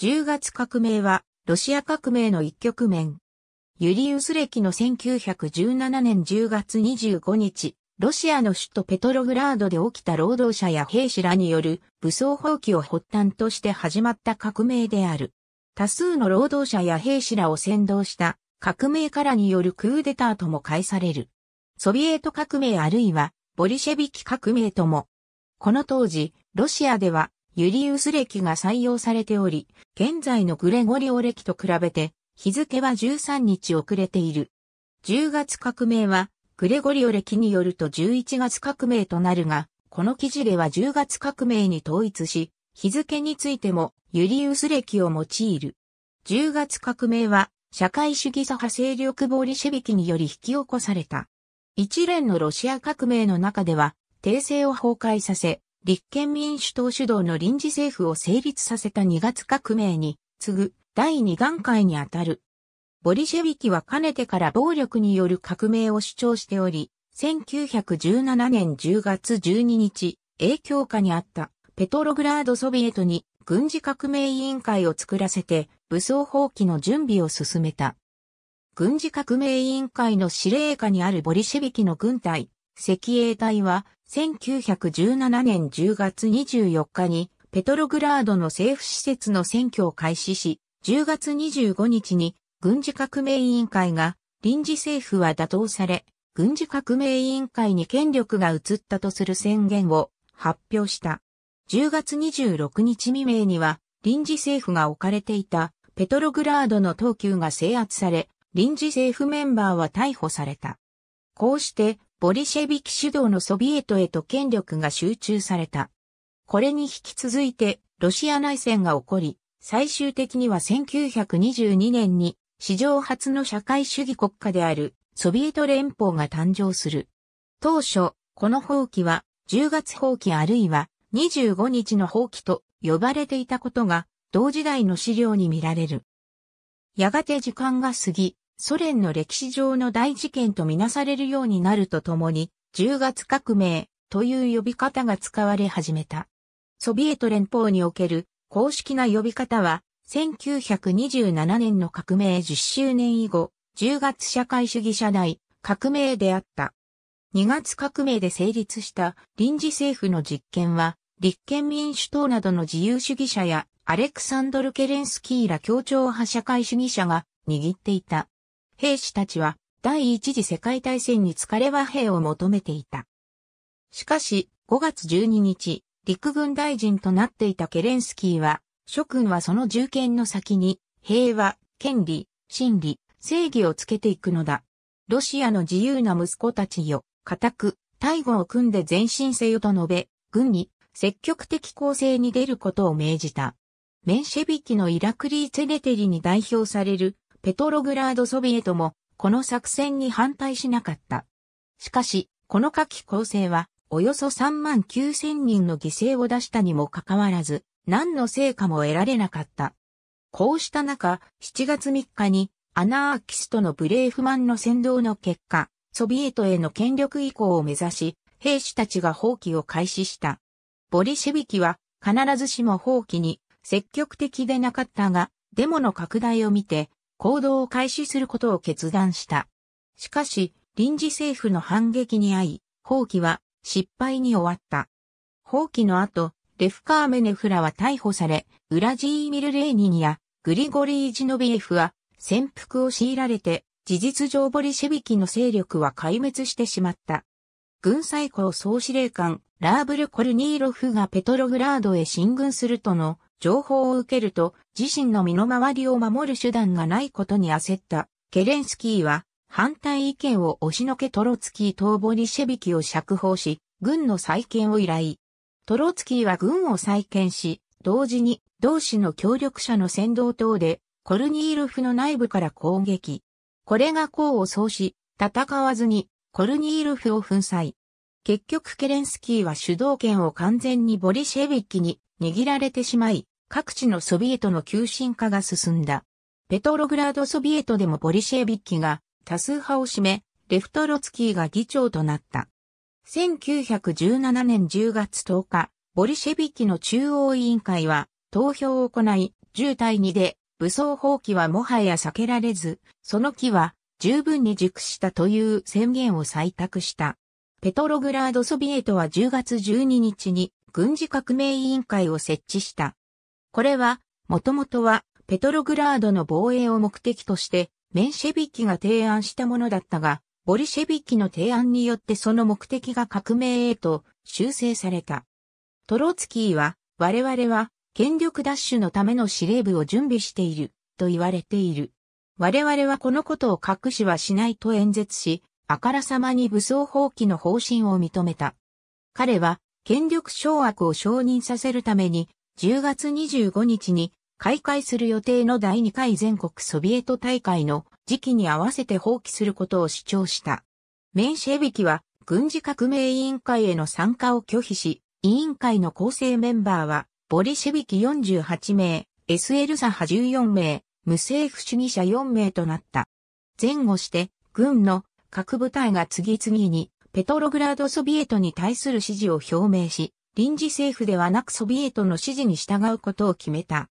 10月革命は、ロシア革命の一局面。ユリウス歴の1917年10月25日、ロシアの首都ペトログラードで起きた労働者や兵士らによる武装放棄を発端として始まった革命である。多数の労働者や兵士らを先導した革命からによるクーデターとも解される。ソビエト革命あるいはボリシェビキ革命とも。この当時、ロシアではユリウス暦が採用されており、現在のグレゴリオ暦と比べて、日付は13日遅れている。10月革命は、グレゴリオ暦によると11月革命となるが、この記事では10月革命に統一し、日付についてもユリウス暦を用いる。10月革命は、社会主義左派勢力ボーリシェビキにより引き起こされた。一連のロシア革命の中では、帝政を崩壊させ、立憲民主党主導の臨時政府を成立させた2月革命に次ぐ第2段階にあたる。ボリシェビキはかねてから暴力による革命を主張しており、1917年10月12日、影響下にあったペトログラードソビエトに軍事革命委員会を作らせて武装放棄の準備を進めた。軍事革命委員会の司令下にあるボリシェビキの軍隊、赤衛隊は1917年10月24日にペトログラードの政府施設の選挙を開始し、10月25日に軍事革命委員会が臨時政府は打倒され、軍事革命委員会に権力が移ったとする宣言を発表した。10月26日未明には臨時政府が置かれていたペトログラードの東急が制圧され、臨時政府メンバーは逮捕された。こうしてボリシェビキ主導のソビエトへと権力が集中された。これに引き続いて、ロシア内戦が起こり、最終的には1922年に史上初の社会主義国家であるソビエト連邦が誕生する。当初、この放棄は10月放棄あるいは25日の放棄と呼ばれていたことが同時代の資料に見られる。やがて時間が過ぎ、ソ連の歴史上の大事件とみなされるようになるとともに、10月革命という呼び方が使われ始めた。ソビエト連邦における公式な呼び方は、1927年の革命10周年以後、10月社会主義社内革命であった。2月革命で成立した臨時政府の実権は、立憲民主党などの自由主義者やアレクサンドル・ケレンスキーら協調派社会主義者が握っていた。兵士たちは第一次世界大戦に疲れ和平を求めていた。しかし、5月12日、陸軍大臣となっていたケレンスキーは、諸君はその重権の先に、平和、権利、真理、正義をつけていくのだ。ロシアの自由な息子たちよ、固く、大護を組んで前進せよと述べ、軍に積極的攻勢に出ることを命じた。メンシェビキのイラクリー・ツェネテリに代表されるペトログラードソビエトも、この作戦に反対しなかった。しかし、この夏季攻勢は、およそ3万9千人の犠牲を出したにもかかわらず、何の成果も得られなかった。こうした中、7月3日に、アナーキストのブレーフマンの先導の結果、ソビエトへの権力移行を目指し、兵士たちが放棄を開始した。ボリシェビキは、必ずしも放棄に積極的でなかったが、デモの拡大を見て、行動を開始することを決断した。しかし、臨時政府の反撃に遭い、放棄は失敗に終わった。放棄の後、レフカーメネフラは逮捕され、ウラジーミル・レーニンやグリゴリー・ジノビエフは潜伏を強いられて、事実上ボリシェビキの勢力は壊滅してしまった。軍最高総司令官、ラーブル・コルニーロフがペトログラードへ進軍するとの情報を受けると自身の身の回りを守る手段がないことに焦った。ケレンスキーは反対意見を押しのけトロツキー逃ボリシェビキを釈放し、軍の再建を依頼。トロツキーは軍を再建し、同時に同志の協力者の先導等でコルニールフの内部から攻撃。これが功を奏し、戦わずにコルニールフを粉砕。結局ケレンスキーは主導権を完全にボリシェビッキに握られてしまい、各地のソビエトの急進化が進んだ。ペトログラードソビエトでもボリシェビッキが多数派を占め、レフトロツキーが議長となった。1917年10月10日、ボリシェビッキの中央委員会は投票を行い、10対2で武装放棄はもはや避けられず、その木は十分に熟したという宣言を採択した。ペトログラードソビエトは10月12日に軍事革命委員会を設置した。これは、もともとはペトログラードの防衛を目的として、メンシェビッキが提案したものだったが、ボリシェビッキの提案によってその目的が革命へと修正された。トロツキーは、我々は権力奪取のための司令部を準備している、と言われている。我々はこのことを隠しはしないと演説し、あからさまに武装放棄の方針を認めた。彼は、権力掌握を承認させるために、10月25日に開会する予定の第2回全国ソビエト大会の時期に合わせて放棄することを主張した。メンシェビキは軍事革命委員会への参加を拒否し、委員会の構成メンバーは、ボリシェビキ48名、SL サ派14名、無政府主義者4名となった。前後して、軍の各部隊が次々にペトログラードソビエトに対する支持を表明し、臨時政府ではなくソビエトの指示に従うことを決めた。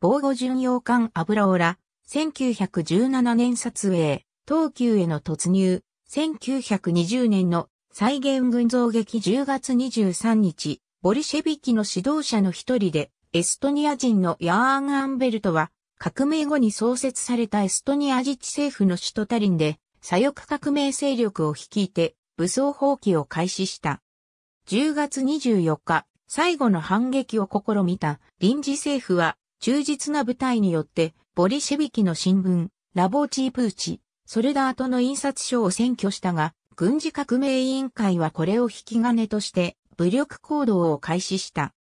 防護巡洋艦アブラオラ、1917年撮影、東急への突入、1920年の再現群像劇10月23日、ボリシェビキの指導者の一人で、エストニア人のヤーン・アンベルトは、革命後に創設されたエストニア自治政府の首都タリンで、左翼革命勢力を率いて武装放棄を開始した。10月24日、最後の反撃を試みた臨時政府は忠実な部隊によってボリシェビキの新聞、ラボーチープーチ、ソルダートの印刷所を占拠したが、軍事革命委員会はこれを引き金として武力行動を開始した。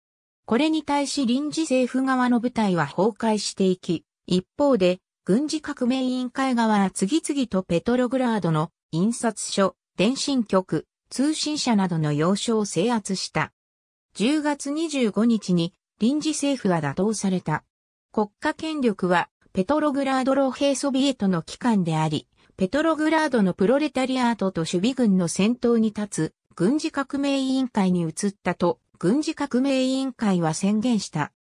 これに対し臨時政府側の部隊は崩壊していき、一方で軍事革命委員会側は次々とペトログラードの印刷所、電信局、通信社などの要所を制圧した。10月25日に臨時政府は打倒された。国家権力はペトログラード老兵ソビエトの機関であり、ペトログラードのプロレタリアートと守備軍の先頭に立つ軍事革命委員会に移ったと軍事革命委員会は宣言した。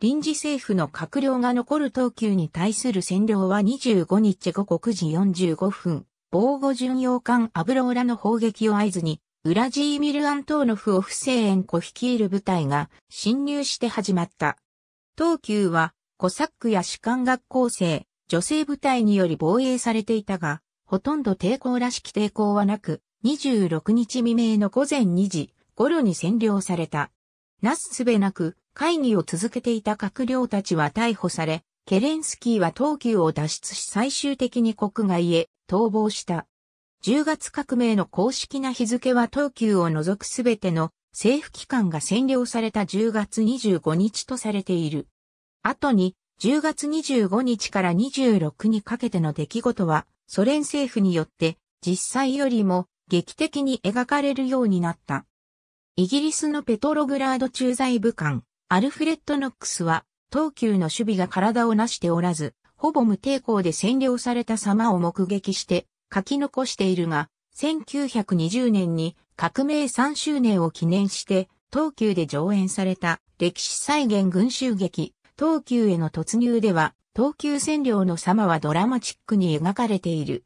臨時政府の閣僚が残る東急に対する占領は25日午後9時45分、防護巡洋艦アブローラの砲撃を合図に、ウラジーミル・アントーノフオフ正援子率いる部隊が侵入して始まった。東急は、コサックや士官学校生、女性部隊により防衛されていたが、ほとんど抵抗らしき抵抗はなく、26日未明の午前2時頃に占領された。なすすべなく、会議を続けていた閣僚たちは逮捕され、ケレンスキーは東急を脱出し最終的に国外へ逃亡した。10月革命の公式な日付は東急を除くすべての政府機関が占領された10月25日とされている。後に10月25日から26にかけての出来事はソ連政府によって実際よりも劇的に描かれるようになった。イギリスのペトログラード駐在部官アルフレッド・ノックスは、東急の守備が体を成しておらず、ほぼ無抵抗で占領された様を目撃して書き残しているが、1920年に革命3周年を記念して、東急で上演された歴史再現群衆劇、東急への突入では、東急占領の様はドラマチックに描かれている。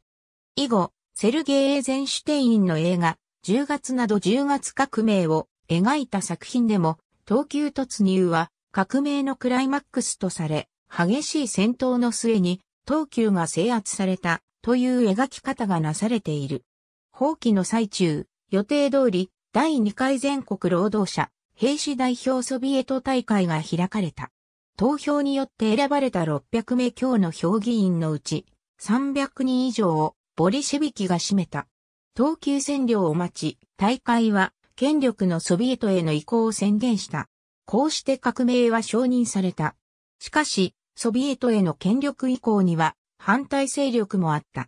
以後、セルゲイ・エーゼンシュテインの映画、10月など10月革命を描いた作品でも、東急突入は革命のクライマックスとされ、激しい戦闘の末に東急が制圧されたという描き方がなされている。放棄の最中、予定通り第2回全国労働者兵士代表ソビエト大会が開かれた。投票によって選ばれた600名強の評議員のうち300人以上をボリシェビキが占めた。東急占領を待ち、大会は権力のソビエトへの移行を宣言した。こうして革命は承認された。しかし、ソビエトへの権力移行には反対勢力もあった。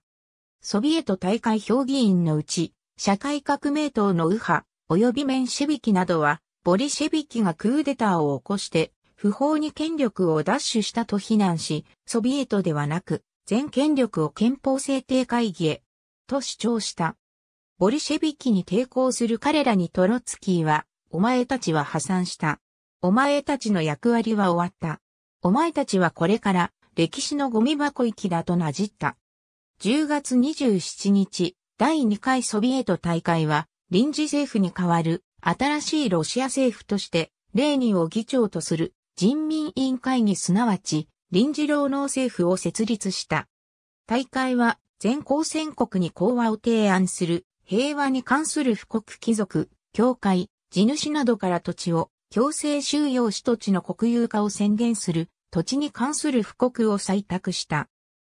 ソビエト大会評議員のうち、社会革命党の右派、及びメンシェビキなどは、ボリシェビキがクーデターを起こして、不法に権力を奪取したと非難し、ソビエトではなく、全権力を憲法制定会議へ、と主張した。ボリシェビキに抵抗する彼らにトロツキーは、お前たちは破産した。お前たちの役割は終わった。お前たちはこれから歴史のゴミ箱行きだとなじった。10月27日、第2回ソビエト大会は、臨時政府に代わる新しいロシア政府として、レーニンを議長とする人民委員会にすなわち、臨時労働政府を設立した。大会は全公選国に講和を提案する平和に関する布告貴族、教会、地主などから土地を強制収容し土地の国有化を宣言する土地に関する布告を採択した。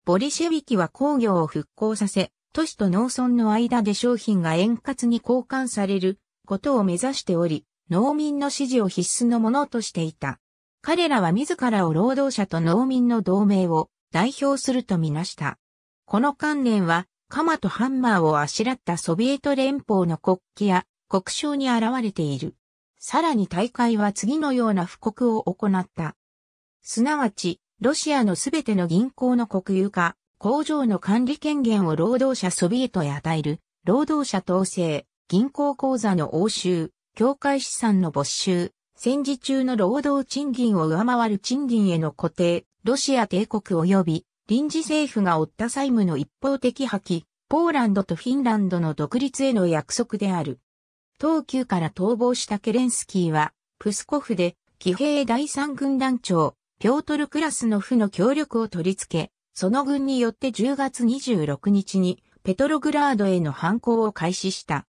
ボリシェビキは工業を復興させ、都市と農村の間で商品が円滑に交換されることを目指しており、農民の支持を必須のものとしていた。彼らは自らを労働者と農民の同盟を代表するとみなした。この観念は鎌とハンマーをあしらったソビエト連邦の国旗や国章に現れている。さらに大会は次のような布告を行った。すなわち、ロシアのすべての銀行の国有化、工場の管理権限を労働者ソビエトへ与える、労働者統制、銀行口座の押収、境界資産の没収、戦時中の労働賃金を上回る賃金への固定、ロシア帝国及び臨時政府が負った債務の一方的破棄、ポーランドとフィンランドの独立への約束である。東急から逃亡したケレンスキーは、プスコフで、騎兵第三軍団長、ピョートル・クラスの負の協力を取り付け、その軍によって10月26日に、ペトログラードへの反抗を開始した。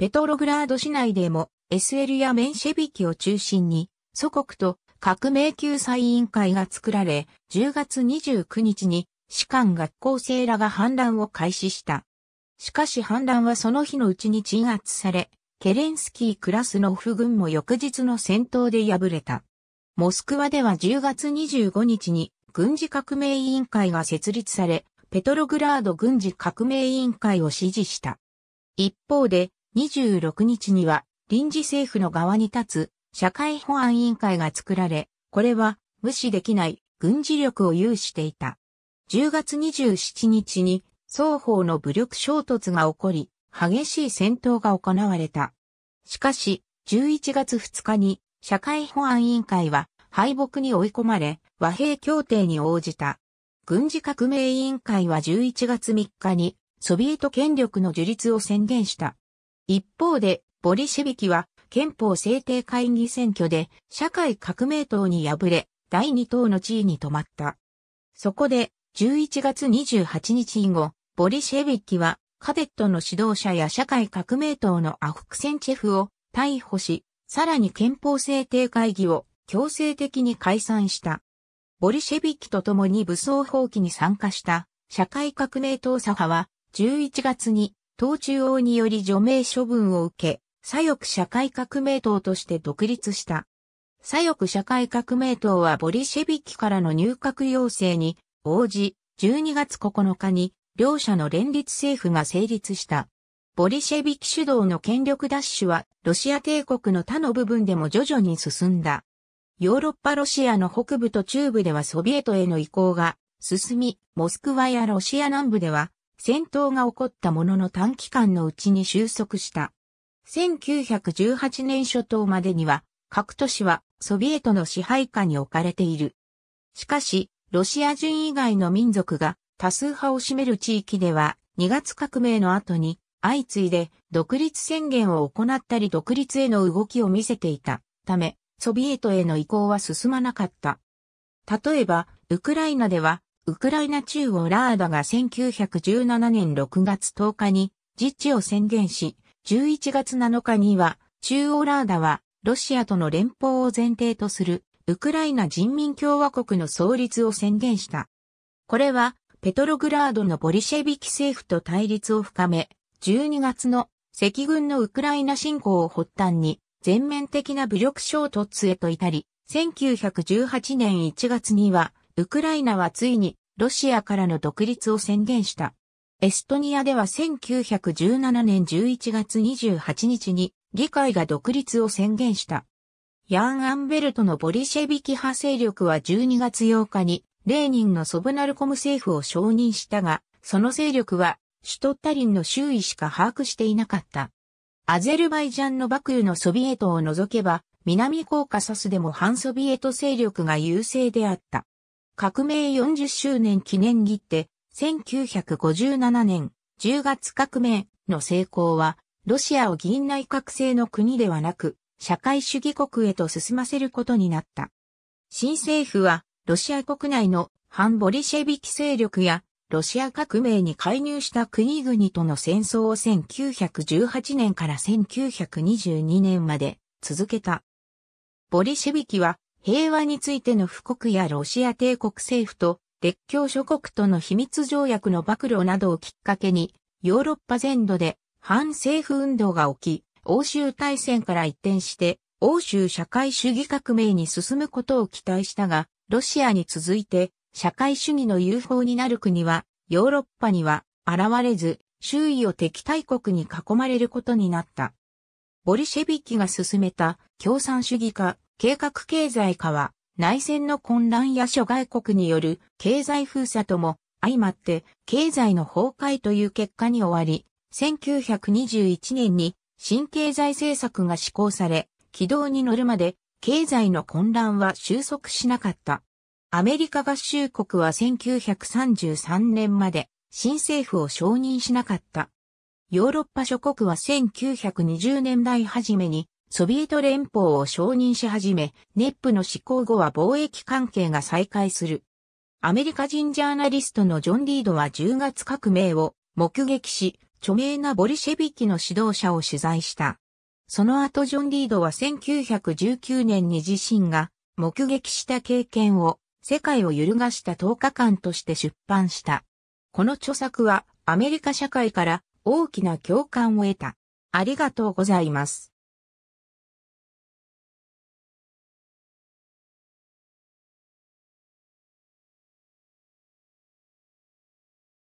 ペトログラード市内でも、SL やメンシェビキを中心に、祖国と革命救済委員会が作られ、10月29日に士官学校生らが反乱を開始した。しかし反乱はその日のうちに鎮圧され、ケレンスキークラスの不軍も翌日の戦闘で敗れた。モスクワでは10月25日に軍事革命委員会が設立され、ペトログラード軍事革命委員会を支持した。一方で、26日には臨時政府の側に立つ社会保安委員会が作られ、これは無視できない軍事力を有していた。10月27日に双方の武力衝突が起こり、激しい戦闘が行われた。しかし、11月2日に社会保安委員会は敗北に追い込まれ、和平協定に応じた。軍事革命委員会は11月3日にソビエト権力の樹立を宣言した。一方で、ボリシェビキは憲法制定会議選挙で社会革命党に敗れ、第2党の地位に止まった。そこで、11月28日以後、ボリシェビッキは、カデットの指導者や社会革命党のアフクセンチェフを逮捕し、さらに憲法制定会議を強制的に解散した。ボリシェビッキと共に武装放棄に参加した社会革命党左派は11月に党中央により除名処分を受け、左翼社会革命党として独立した。左翼社会革命党はボリシェビキからの入閣要請に応じ、12月9日に両者の連立政府が成立した。ボリシェビキ主導の権力奪取はロシア帝国の他の部分でも徐々に進んだ。ヨーロッパロシアの北部と中部ではソビエトへの移行が進み、モスクワやロシア南部では戦闘が起こったものの短期間のうちに収束した。1918年初頭までには、各都市はソビエトの支配下に置かれている。しかし、ロシア人以外の民族が多数派を占める地域では、2月革命の後に相次いで独立宣言を行ったり独立への動きを見せていたため、ソビエトへの移行は進まなかった。例えば、ウクライナでは、ウクライナ中央ラーダが1917年6月10日に自治を宣言し、11月7日には、中央ラーダは、ロシアとの連邦を前提とする、ウクライナ人民共和国の創立を宣言した。これは、ペトログラードのボリシェビキ政府と対立を深め、12月の赤軍のウクライナ侵攻を発端に、全面的な武力衝突へと至り、1918年1月には、ウクライナはついにロシアからの独立を宣言した。エストニアでは1917年11月28日に議会が独立を宣言した。ヤン・アンベルトのボリシェビキ派勢力は12月8日にレーニンのソブナルコム政府を承認したが、その勢力はシュトッタリンの周囲しか把握していなかった。アゼルバイジャンのバクのソビエトを除けば、南コーカサスでも反ソビエト勢力が優勢であった。革命40周年記念切手、1957年10月革命の成功は、ロシアを議員内閣制の国ではなく、社会主義国へと進ませることになった。新政府は、ロシア国内の反ボリシェビキ勢力や、ロシア革命に介入した国々との戦争を1918年から1922年まで続けた。ボリシェビキは平和についての布告やロシア帝国政府と列強諸国との秘密条約の暴露などをきっかけに、ヨーロッパ全土で反政府運動が起き、欧州大戦から一転して、欧州社会主義革命に進むことを期待したが、ロシアに続いて、社会主義の友好になる国は、ヨーロッパには現れず、周囲を敵対国に囲まれることになった。ボリシェビキが進めた共産主義化、計画経済化は、内戦の混乱や諸外国による経済封鎖とも相まって経済の崩壊という結果に終わり、1921年に新経済政策が施行され、軌道に乗るまで経済の混乱は収束しなかった。アメリカ合衆国は1933年まで新政府を承認しなかった。ヨーロッパ諸国は1920年代初めにソビエト連邦を承認し始め、ネップの施行後は貿易関係が再開する。アメリカ人ジャーナリストのジョン・リードは10月革命を目撃し、著名なボリシェビキの指導者を取材した。その後ジョン・リードは1919年に自身が目撃した経験を世界を揺るがした10日間として出版した。この著作はアメリカ社会から大きな共感を得た。ありがとうございます。